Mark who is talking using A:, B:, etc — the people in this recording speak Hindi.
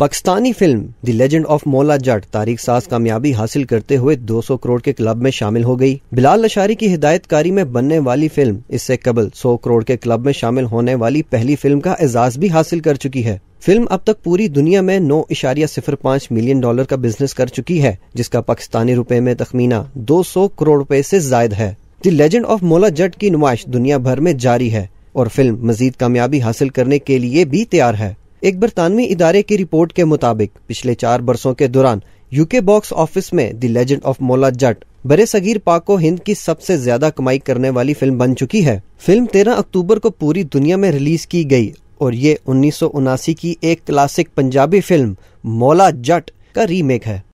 A: Pakistani film the legend of Maula Jatt तारीख साज कामयाबी हासिल करते हुए 200 करोड़ के क्लब में शामिल हो गई बिलाल लशारी की हिदायतकारी में बनने वाली फिल्म इससे कबल 100 करोड़ के क्लब में शामिल होने वाली पहली फिल्म का एजाज भी हासिल कर चुकी है फिल्म अब तक पूरी दुनिया में नौ इशारिया सिफर पाँच मिलियन डॉलर का बिजनेस कर चुकी है जिसका पाकिस्तानी रुपए में तखमीना दो सौ करोड़ रूपए ऐसी जायद है द लेजेंड ऑफ मौला जट की नुमाइश दुनिया भर में जारी है और फिल्म मजीद कामयाबी हासिल करने के लिए भी तैयार है एक बरतानवी इदारे की रिपोर्ट के मुताबिक पिछले चार बरसों के दौरान यूके बॉक्स ऑफिस में the legend of Maula Jatt बरे सगीर पाको हिंद की सबसे ज्यादा कमाई करने वाली फिल्म बन चुकी है फिल्म 13 अक्टूबर को पूरी दुनिया में रिलीज की गई और ये उन्नीस की एक क्लासिक पंजाबी फिल्म मौला जट का रीमेक है